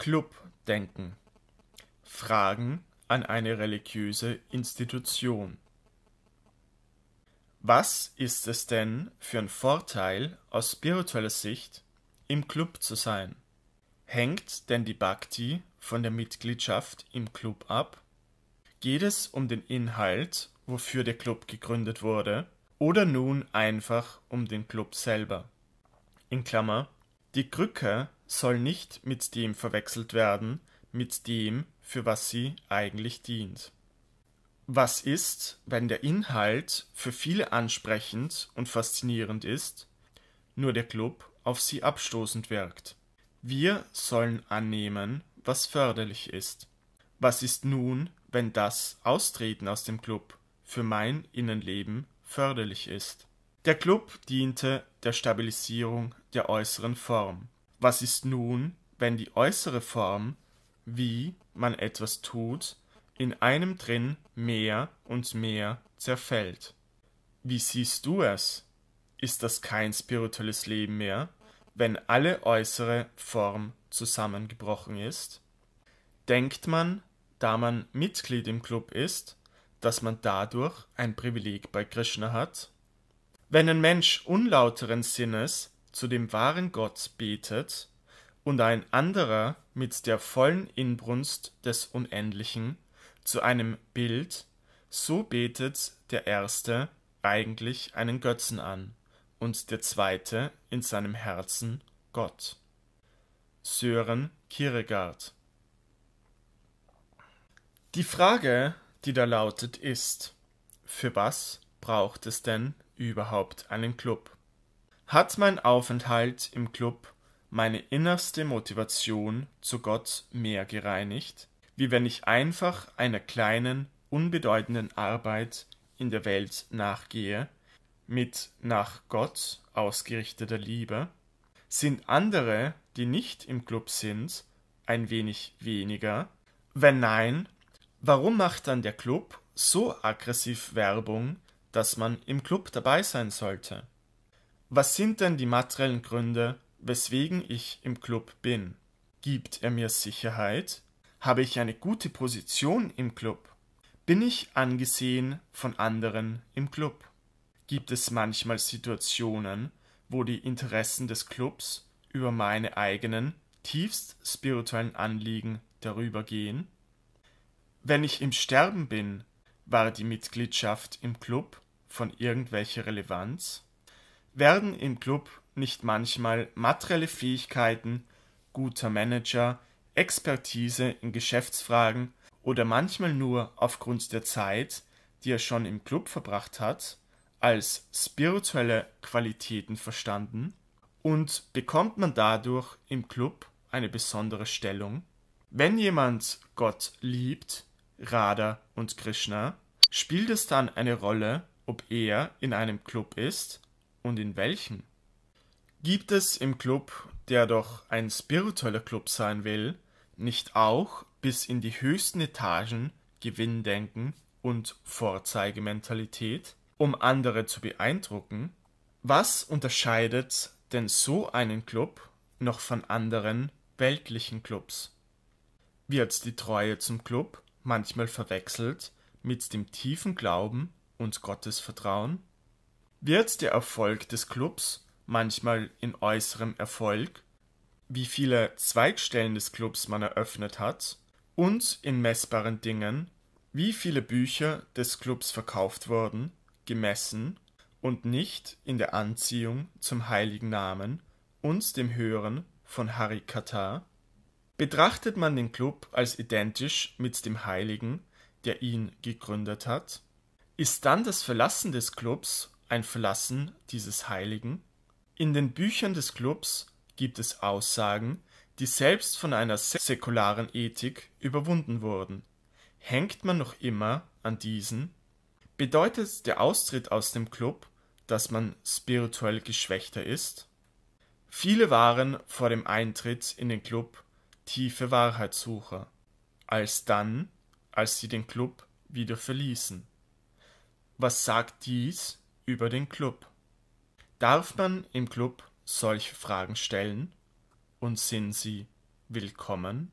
Club denken. Fragen an eine religiöse Institution. Was ist es denn für ein Vorteil aus spiritueller Sicht, im Club zu sein? Hängt denn die Bhakti von der Mitgliedschaft im Club ab? Geht es um den Inhalt, wofür der Club gegründet wurde, oder nun einfach um den Club selber? In Klammer, die Krücke soll nicht mit dem verwechselt werden, mit dem, für was sie eigentlich dient. Was ist, wenn der Inhalt für viele ansprechend und faszinierend ist, nur der Club auf sie abstoßend wirkt? Wir sollen annehmen, was förderlich ist. Was ist nun, wenn das Austreten aus dem Club für mein Innenleben förderlich ist? Der Club diente der Stabilisierung der äußeren Form. Was ist nun, wenn die äußere Form, wie man etwas tut, in einem drin mehr und mehr zerfällt? Wie siehst du es? Ist das kein spirituelles Leben mehr, wenn alle äußere Form zusammengebrochen ist? Denkt man, da man Mitglied im Club ist, dass man dadurch ein Privileg bei Krishna hat? Wenn ein Mensch unlauteren Sinnes zu dem wahren Gott betet und ein anderer mit der vollen Inbrunst des Unendlichen zu einem Bild, so betet der Erste eigentlich einen Götzen an und der Zweite in seinem Herzen Gott. Sören Kierkegaard Die Frage, die da lautet, ist, für was braucht es denn überhaupt einen Club? hat mein Aufenthalt im Club meine innerste Motivation zu Gott mehr gereinigt, wie wenn ich einfach einer kleinen, unbedeutenden Arbeit in der Welt nachgehe, mit nach Gott ausgerichteter Liebe, sind andere, die nicht im Club sind, ein wenig weniger? Wenn nein, warum macht dann der Club so aggressiv Werbung, dass man im Club dabei sein sollte? Was sind denn die materiellen Gründe, weswegen ich im Club bin? Gibt er mir Sicherheit? Habe ich eine gute Position im Club? Bin ich angesehen von anderen im Club? Gibt es manchmal Situationen, wo die Interessen des Clubs über meine eigenen, tiefst spirituellen Anliegen darüber gehen? Wenn ich im Sterben bin, war die Mitgliedschaft im Club von irgendwelcher Relevanz? Werden im Club nicht manchmal materielle Fähigkeiten, guter Manager, Expertise in Geschäftsfragen oder manchmal nur aufgrund der Zeit, die er schon im Club verbracht hat, als spirituelle Qualitäten verstanden? Und bekommt man dadurch im Club eine besondere Stellung? Wenn jemand Gott liebt, Radha und Krishna, spielt es dann eine Rolle, ob er in einem Club ist und in welchem? Gibt es im Club, der doch ein spiritueller Club sein will, nicht auch bis in die höchsten Etagen Gewinndenken und Vorzeigementalität, um andere zu beeindrucken? Was unterscheidet denn so einen Club noch von anderen weltlichen Clubs? Wird die Treue zum Club manchmal verwechselt mit dem tiefen Glauben und Gottesvertrauen? Wird der Erfolg des Clubs, manchmal in äußerem Erfolg, wie viele Zweigstellen des Clubs man eröffnet hat und in messbaren Dingen, wie viele Bücher des Clubs verkauft wurden, gemessen und nicht in der Anziehung zum heiligen Namen und dem Hören von Harry Katar? Betrachtet man den Club als identisch mit dem Heiligen, der ihn gegründet hat? Ist dann das Verlassen des Clubs ein Verlassen dieses Heiligen? In den Büchern des Clubs gibt es Aussagen, die selbst von einer säkularen Ethik überwunden wurden. Hängt man noch immer an diesen? Bedeutet der Austritt aus dem Club, dass man spirituell geschwächter ist? Viele waren vor dem Eintritt in den Club tiefe Wahrheitssucher, als dann, als sie den Club wieder verließen. Was sagt dies über den Club. Darf man im Club solche Fragen stellen? Und sind sie willkommen?